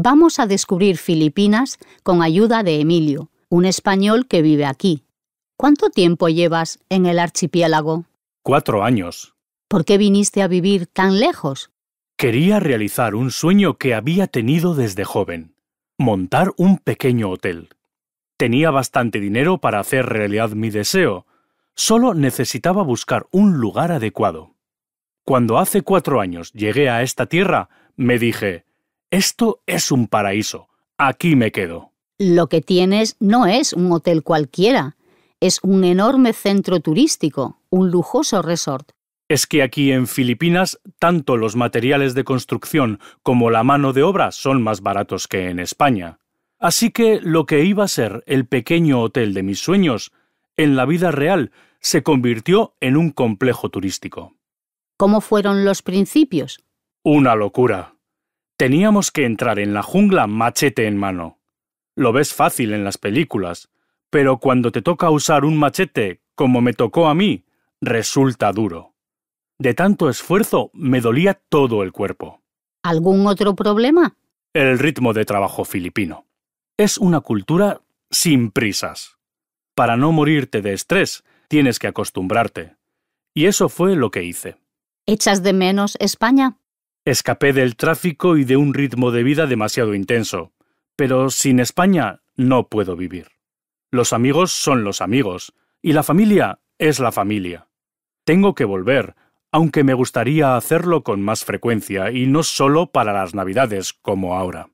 Vamos a descubrir Filipinas con ayuda de Emilio, un español que vive aquí. ¿Cuánto tiempo llevas en el archipiélago? Cuatro años. ¿Por qué viniste a vivir tan lejos? Quería realizar un sueño que había tenido desde joven, montar un pequeño hotel. Tenía bastante dinero para hacer realidad mi deseo, solo necesitaba buscar un lugar adecuado. Cuando hace cuatro años llegué a esta tierra, me dije, esto es un paraíso. Aquí me quedo. Lo que tienes no es un hotel cualquiera. Es un enorme centro turístico, un lujoso resort. Es que aquí en Filipinas tanto los materiales de construcción como la mano de obra son más baratos que en España. Así que lo que iba a ser el pequeño hotel de mis sueños, en la vida real, se convirtió en un complejo turístico. ¿Cómo fueron los principios? Una locura. Teníamos que entrar en la jungla machete en mano. Lo ves fácil en las películas, pero cuando te toca usar un machete, como me tocó a mí, resulta duro. De tanto esfuerzo me dolía todo el cuerpo. ¿Algún otro problema? El ritmo de trabajo filipino. Es una cultura sin prisas. Para no morirte de estrés, tienes que acostumbrarte. Y eso fue lo que hice. ¿Echas de menos España? Escapé del tráfico y de un ritmo de vida demasiado intenso, pero sin España no puedo vivir. Los amigos son los amigos, y la familia es la familia. Tengo que volver, aunque me gustaría hacerlo con más frecuencia y no solo para las Navidades como ahora.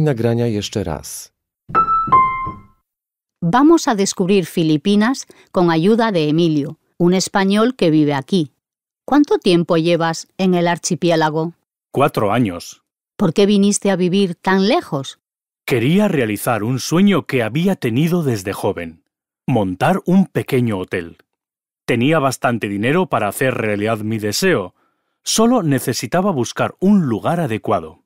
nagrania jeszcze raz. Vamos a descubrir Filipinas con ayuda de Emilio, un español que vive aquí. ¿Cuánto tiempo llevas en el archipiélago? Cuatro años. ¿Por qué viniste a vivir tan lejos? Quería realizar un sueño que había tenido desde joven, montar un pequeño hotel. Tenía bastante dinero para hacer realidad mi deseo, solo necesitaba buscar un lugar adecuado.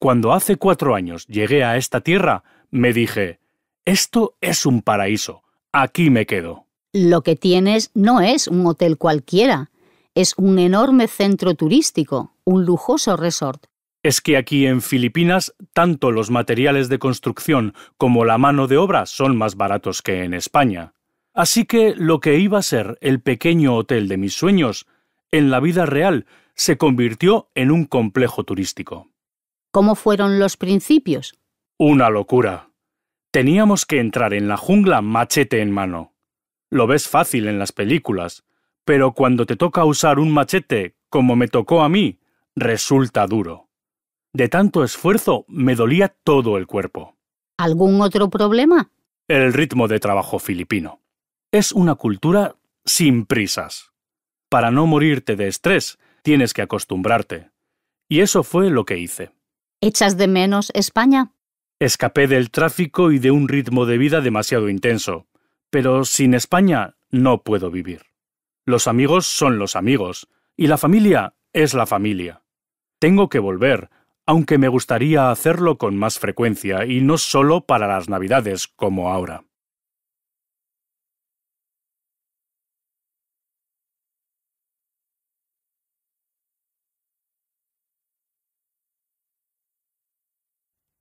Cuando hace cuatro años llegué a esta tierra, me dije, esto es un paraíso, aquí me quedo. Lo que tienes no es un hotel cualquiera, es un enorme centro turístico, un lujoso resort. Es que aquí en Filipinas tanto los materiales de construcción como la mano de obra son más baratos que en España. Así que lo que iba a ser el pequeño hotel de mis sueños, en la vida real se convirtió en un complejo turístico. ¿Cómo fueron los principios? Una locura. Teníamos que entrar en la jungla machete en mano. Lo ves fácil en las películas, pero cuando te toca usar un machete, como me tocó a mí, resulta duro. De tanto esfuerzo me dolía todo el cuerpo. ¿Algún otro problema? El ritmo de trabajo filipino. Es una cultura sin prisas. Para no morirte de estrés, tienes que acostumbrarte. Y eso fue lo que hice. ¿Echas de menos España? Escapé del tráfico y de un ritmo de vida demasiado intenso, pero sin España no puedo vivir. Los amigos son los amigos, y la familia es la familia. Tengo que volver, aunque me gustaría hacerlo con más frecuencia y no solo para las Navidades como ahora.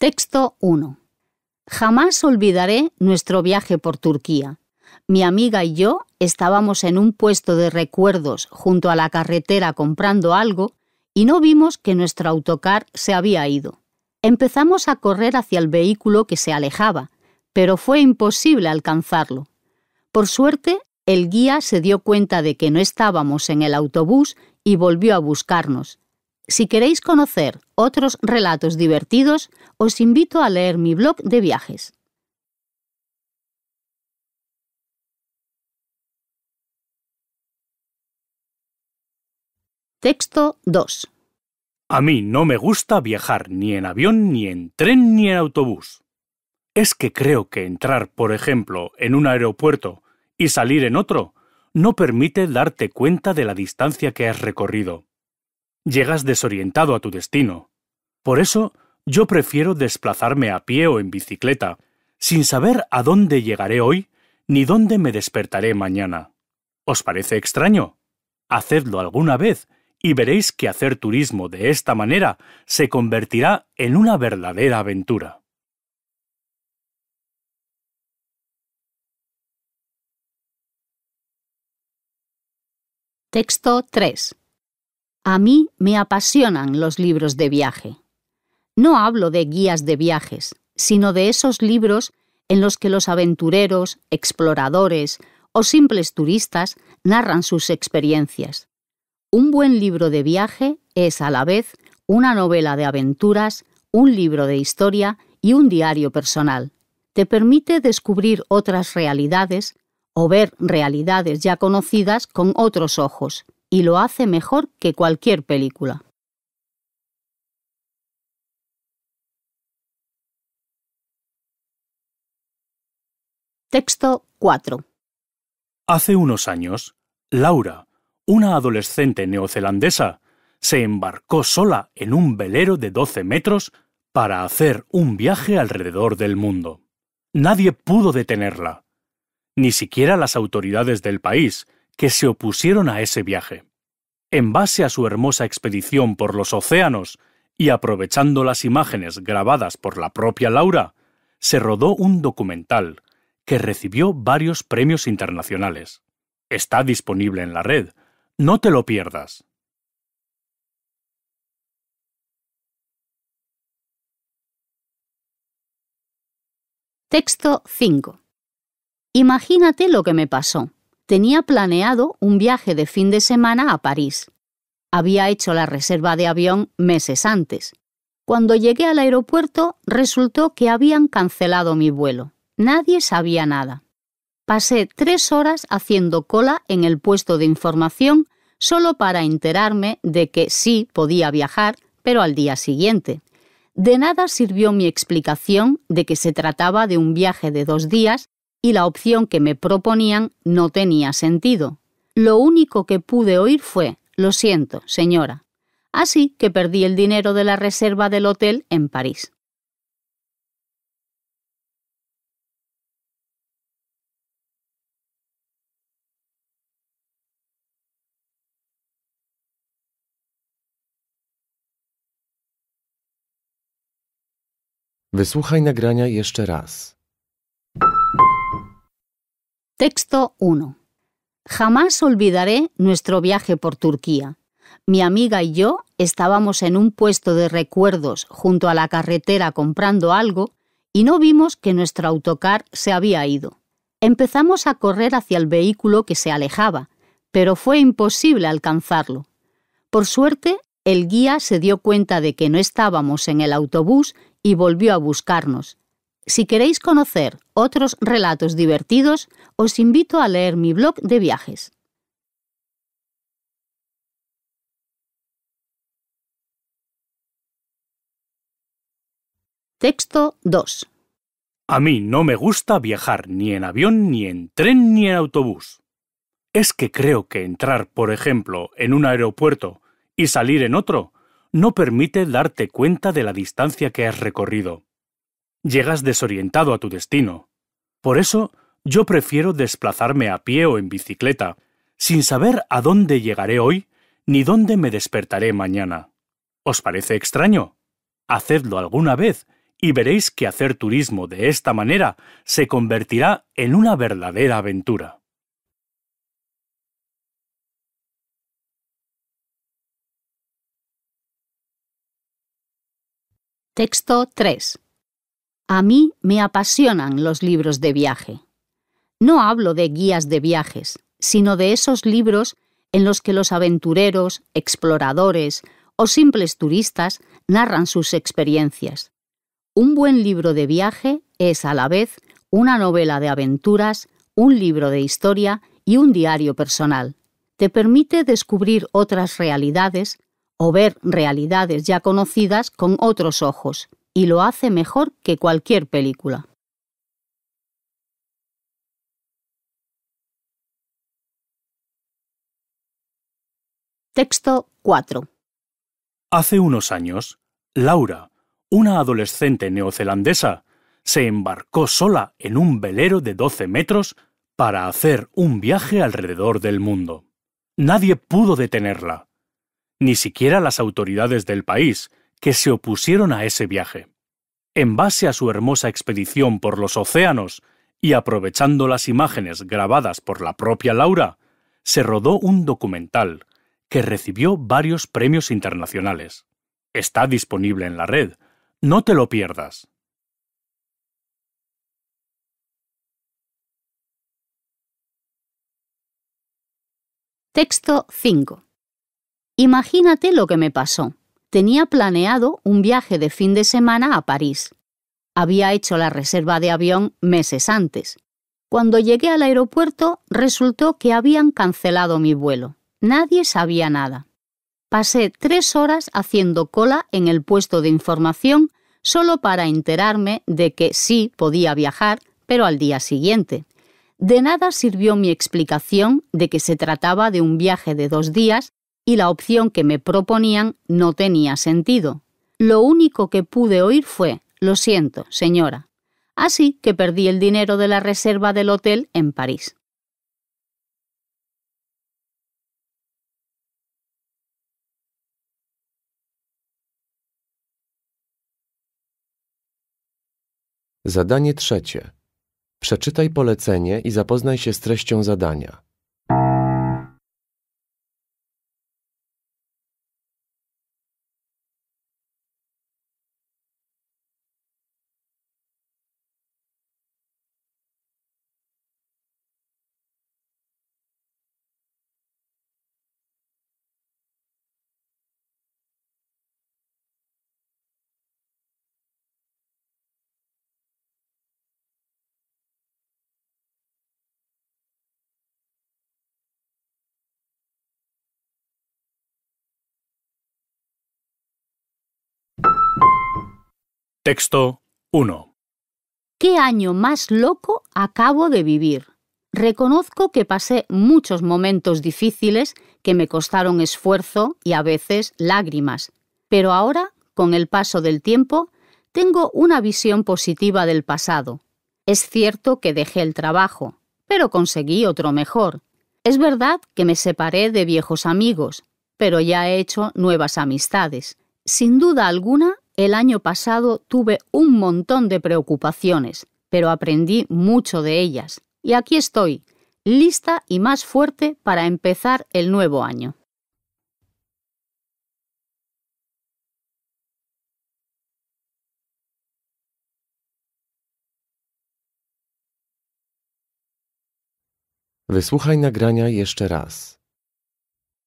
Texto 1. Jamás olvidaré nuestro viaje por Turquía. Mi amiga y yo estábamos en un puesto de recuerdos junto a la carretera comprando algo y no vimos que nuestro autocar se había ido. Empezamos a correr hacia el vehículo que se alejaba, pero fue imposible alcanzarlo. Por suerte, el guía se dio cuenta de que no estábamos en el autobús y volvió a buscarnos. Si queréis conocer otros relatos divertidos, os invito a leer mi blog de viajes. Texto 2. A mí no me gusta viajar ni en avión, ni en tren, ni en autobús. Es que creo que entrar, por ejemplo, en un aeropuerto y salir en otro no permite darte cuenta de la distancia que has recorrido. Llegas desorientado a tu destino. Por eso yo prefiero desplazarme a pie o en bicicleta, sin saber a dónde llegaré hoy ni dónde me despertaré mañana. ¿Os parece extraño? Hacedlo alguna vez y veréis que hacer turismo de esta manera se convertirá en una verdadera aventura. Texto 3. A mí me apasionan los libros de viaje. No hablo de guías de viajes, sino de esos libros en los que los aventureros, exploradores o simples turistas narran sus experiencias. Un buen libro de viaje es a la vez una novela de aventuras, un libro de historia y un diario personal. Te permite descubrir otras realidades o ver realidades ya conocidas con otros ojos, y lo hace mejor que cualquier película. Texto 4. Hace unos años, Laura, una adolescente neozelandesa, se embarcó sola en un velero de 12 metros para hacer un viaje alrededor del mundo. Nadie pudo detenerla, ni siquiera las autoridades del país, que se opusieron a ese viaje. En base a su hermosa expedición por los océanos y aprovechando las imágenes grabadas por la propia Laura, se rodó un documental que recibió varios premios internacionales. Está disponible en la red. No te lo pierdas. Texto 5. Imagínate lo que me pasó. Tenía planeado un viaje de fin de semana a París. Había hecho la reserva de avión meses antes. Cuando llegué al aeropuerto resultó que habían cancelado mi vuelo. Nadie sabía nada. Pasé tres horas haciendo cola en el puesto de información solo para enterarme de que sí podía viajar, pero al día siguiente. De nada sirvió mi explicación de que se trataba de un viaje de dos días y la opción que me proponían no tenía sentido. Lo único que pude oír fue Lo siento, señora. Así que perdí el dinero de la reserva del hotel en París. Wysłuchaj nagrania jeszcze raz. Texto 1. Jamás olvidaré nuestro viaje por Turquía. Mi amiga y yo estábamos en un puesto de recuerdos junto a la carretera comprando algo y no vimos que nuestro autocar se había ido. Empezamos a correr hacia el vehículo que se alejaba, pero fue imposible alcanzarlo. Por suerte, el guía se dio cuenta de que no estábamos en el autobús y volvió a buscarnos. Si queréis conocer otros relatos divertidos, os invito a leer mi blog de viajes. Texto 2. A mí no me gusta viajar ni en avión, ni en tren, ni en autobús. Es que creo que entrar, por ejemplo, en un aeropuerto y salir en otro no permite darte cuenta de la distancia que has recorrido. Llegas desorientado a tu destino. Por eso, yo prefiero desplazarme a pie o en bicicleta, sin saber a dónde llegaré hoy ni dónde me despertaré mañana. ¿Os parece extraño? Hacedlo alguna vez y veréis que hacer turismo de esta manera se convertirá en una verdadera aventura. Texto 3. A mí me apasionan los libros de viaje. No hablo de guías de viajes, sino de esos libros en los que los aventureros, exploradores o simples turistas narran sus experiencias. Un buen libro de viaje es a la vez una novela de aventuras, un libro de historia y un diario personal. Te permite descubrir otras realidades o ver realidades ya conocidas con otros ojos, y lo hace mejor que cualquier película. Texto 4. Hace unos años, Laura, una adolescente neozelandesa, se embarcó sola en un velero de 12 metros para hacer un viaje alrededor del mundo. Nadie pudo detenerla ni siquiera las autoridades del país, que se opusieron a ese viaje. En base a su hermosa expedición por los océanos y aprovechando las imágenes grabadas por la propia Laura, se rodó un documental que recibió varios premios internacionales. Está disponible en la red. No te lo pierdas. Texto 5. Imagínate lo que me pasó. Tenía planeado un viaje de fin de semana a París. Había hecho la reserva de avión meses antes. Cuando llegué al aeropuerto resultó que habían cancelado mi vuelo. Nadie sabía nada. Pasé tres horas haciendo cola en el puesto de información solo para enterarme de que sí podía viajar, pero al día siguiente. De nada sirvió mi explicación de que se trataba de un viaje de dos días y la opción que me proponían no tenía sentido. Lo único que pude oír fue Lo siento, señora. Así que perdí el dinero de la reserva del hotel en París. Zadanie trzecie. Przeczytaj polecenie i zapoznaj się z treścią zadania. Texto 1. ¿Qué año más loco acabo de vivir? Reconozco que pasé muchos momentos difíciles que me costaron esfuerzo y a veces lágrimas, pero ahora, con el paso del tiempo, tengo una visión positiva del pasado. Es cierto que dejé el trabajo, pero conseguí otro mejor. Es verdad que me separé de viejos amigos, pero ya he hecho nuevas amistades. Sin duda alguna, el año pasado tuve un montón de preocupaciones, pero aprendí mucho de ellas. Y aquí estoy, lista y más fuerte para empezar el nuevo año. nagrania raz.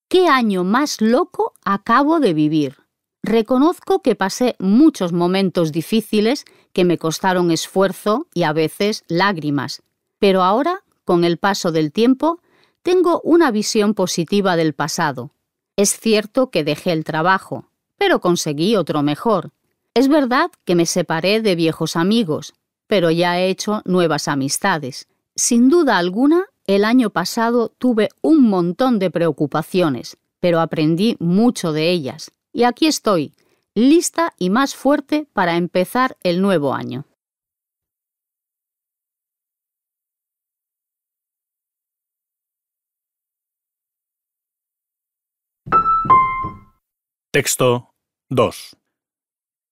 ¿Qué año más loco acabo de vivir? Reconozco que pasé muchos momentos difíciles que me costaron esfuerzo y a veces lágrimas, pero ahora, con el paso del tiempo, tengo una visión positiva del pasado. Es cierto que dejé el trabajo, pero conseguí otro mejor. Es verdad que me separé de viejos amigos, pero ya he hecho nuevas amistades. Sin duda alguna, el año pasado tuve un montón de preocupaciones, pero aprendí mucho de ellas y aquí estoy, lista y más fuerte para empezar el nuevo año. Texto 2.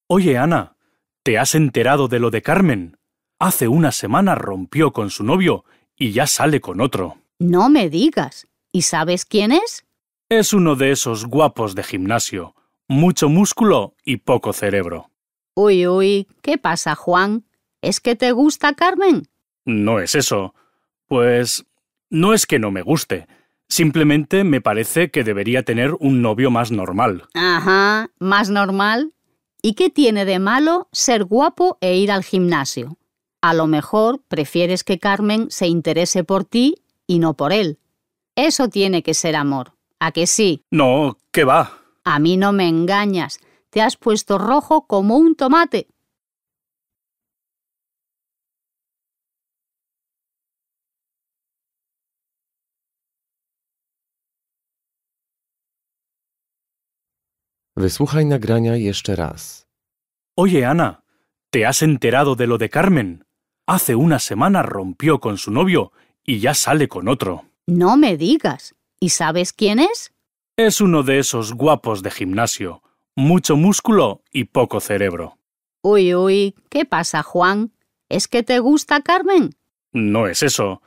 Oye, Ana, ¿te has enterado de lo de Carmen? Hace una semana rompió con su novio y ya sale con otro. No me digas. ¿Y sabes quién es? Es uno de esos guapos de gimnasio, mucho músculo y poco cerebro. Uy, uy, ¿qué pasa, Juan? ¿Es que te gusta Carmen? No es eso. Pues no es que no me guste. Simplemente me parece que debería tener un novio más normal. Ajá, más normal. ¿Y qué tiene de malo ser guapo e ir al gimnasio? A lo mejor prefieres que Carmen se interese por ti y no por él. Eso tiene que ser amor. ¿A que sí? No, ¿qué va. A mí no me engañas, te has puesto rojo como un tomate. Wysłuchaj nagrania jeszcze raz. Oye, Ana, ¿te has enterado de lo de Carmen? Hace una semana rompió con su novio y ya sale con otro. No me digas. ¿Y sabes quién es? Es uno de esos guapos de gimnasio, mucho músculo y poco cerebro. Uy, uy, ¿qué pasa, Juan? ¿Es que te gusta Carmen? No es eso.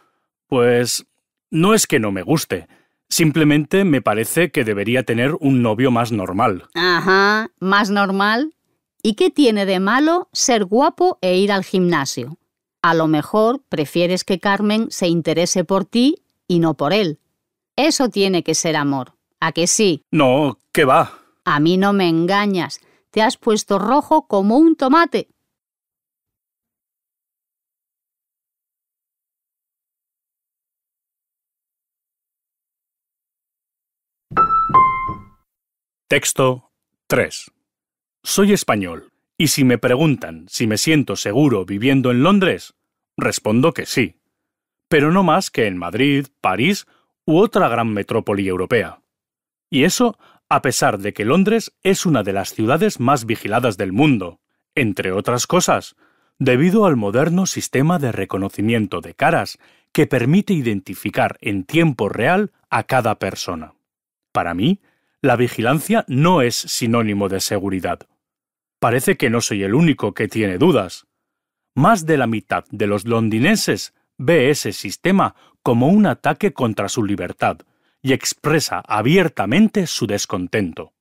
Pues no es que no me guste. Simplemente me parece que debería tener un novio más normal. Ajá, más normal. ¿Y qué tiene de malo ser guapo e ir al gimnasio? A lo mejor prefieres que Carmen se interese por ti y no por él. Eso tiene que ser amor. ¿A que sí? No, ¿qué va? A mí no me engañas. Te has puesto rojo como un tomate. Texto 3. Soy español, y si me preguntan si me siento seguro viviendo en Londres, respondo que sí, pero no más que en Madrid, París u otra gran metrópoli europea. Y eso a pesar de que Londres es una de las ciudades más vigiladas del mundo, entre otras cosas, debido al moderno sistema de reconocimiento de caras que permite identificar en tiempo real a cada persona. Para mí, la vigilancia no es sinónimo de seguridad. Parece que no soy el único que tiene dudas. Más de la mitad de los londinenses ve ese sistema como un ataque contra su libertad, y expresa abiertamente su descontento.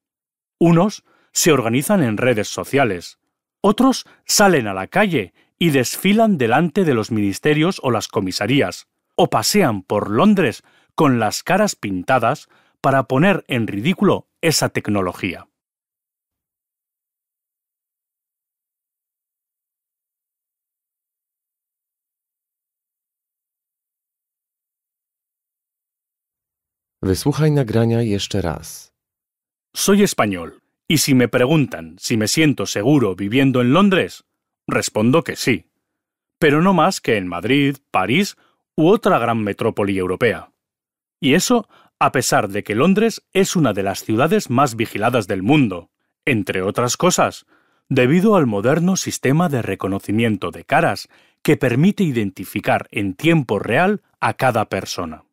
Unos se organizan en redes sociales, otros salen a la calle y desfilan delante de los ministerios o las comisarías, o pasean por Londres con las caras pintadas para poner en ridículo esa tecnología. nagrania jeszcze raz. Soy español y si me preguntan si me siento seguro viviendo en Londres, respondo que sí, pero no más que en Madrid, París u otra gran metrópoli europea. Y eso a pesar de que Londres es una de las ciudades más vigiladas del mundo, entre otras cosas, debido al moderno sistema de reconocimiento de caras que permite identificar en tiempo real a cada persona.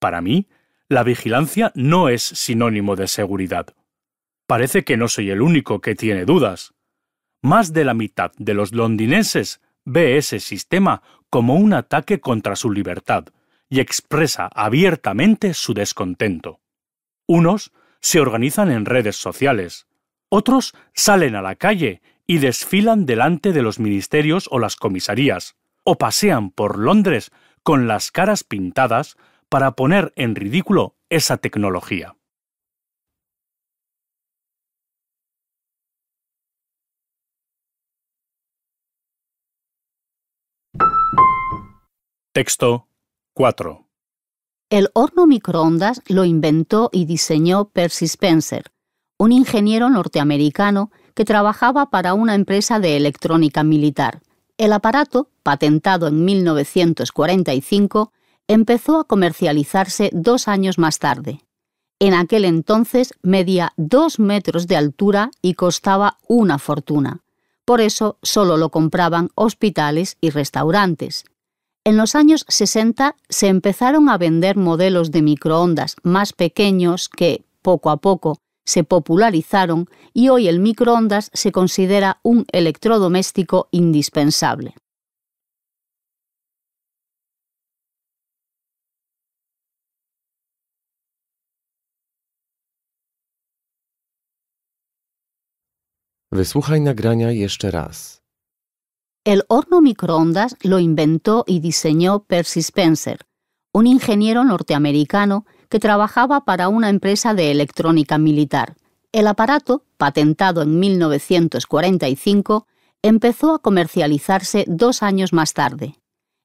Para mí, la vigilancia no es sinónimo de seguridad. Parece que no soy el único que tiene dudas. Más de la mitad de los londinenses ve ese sistema como un ataque contra su libertad y expresa abiertamente su descontento. Unos se organizan en redes sociales, otros salen a la calle y desfilan delante de los ministerios o las comisarías, o pasean por Londres con las caras pintadas para poner en ridículo esa tecnología. Texto 4. El horno microondas lo inventó y diseñó Percy Spencer, un ingeniero norteamericano que trabajaba para una empresa de electrónica militar. El aparato, patentado en 1945, empezó a comercializarse dos años más tarde. En aquel entonces medía dos metros de altura y costaba una fortuna. Por eso solo lo compraban hospitales y restaurantes. En los años 60 se empezaron a vender modelos de microondas más pequeños que, poco a poco, se popularizaron y hoy el microondas se considera un electrodoméstico indispensable. El horno microondas lo inventó y diseñó Percy Spencer, un ingeniero norteamericano que trabajaba para una empresa de electrónica militar. El aparato, patentado en 1945, empezó a comercializarse dos años más tarde.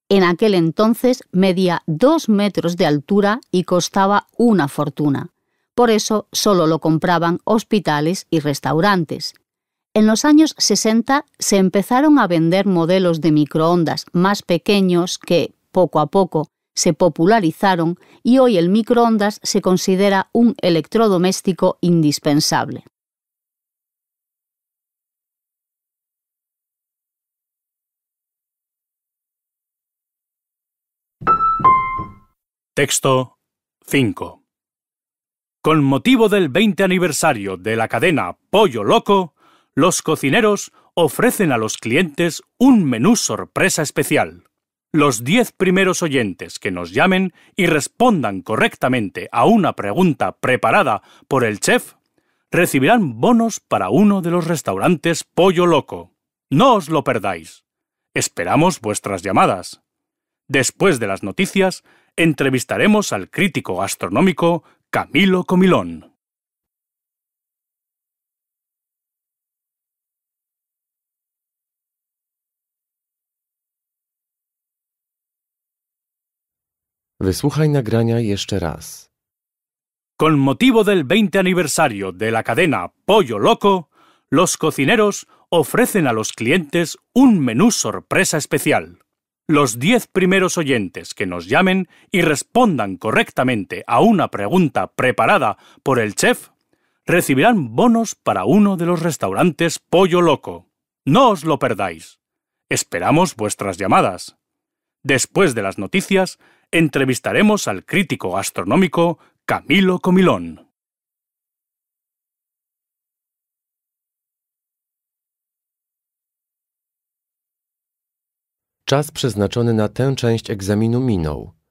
En aquel entonces medía dos metros de altura y costaba una fortuna. Por eso solo lo compraban hospitales y restaurantes. En los años 60 se empezaron a vender modelos de microondas más pequeños que, poco a poco, se popularizaron y hoy el microondas se considera un electrodoméstico indispensable. Texto 5. Con motivo del 20 aniversario de la cadena Pollo Loco, los cocineros ofrecen a los clientes un menú sorpresa especial. Los diez primeros oyentes que nos llamen y respondan correctamente a una pregunta preparada por el chef recibirán bonos para uno de los restaurantes Pollo Loco. No os lo perdáis. Esperamos vuestras llamadas. Después de las noticias, entrevistaremos al crítico gastronómico Camilo Comilón. nagrania Con motivo del 20 aniversario de la cadena Pollo Loco, los cocineros ofrecen a los clientes un menú sorpresa especial. Los 10 primeros oyentes que nos llamen y respondan correctamente a una pregunta preparada por el chef recibirán bonos para uno de los restaurantes Pollo Loco. No os lo perdáis. Esperamos vuestras llamadas. Después de las noticias, entrevistaremos al crítico gastronómico Camilo Comilón. Czas przeznaczony na tę część egzaminu minął.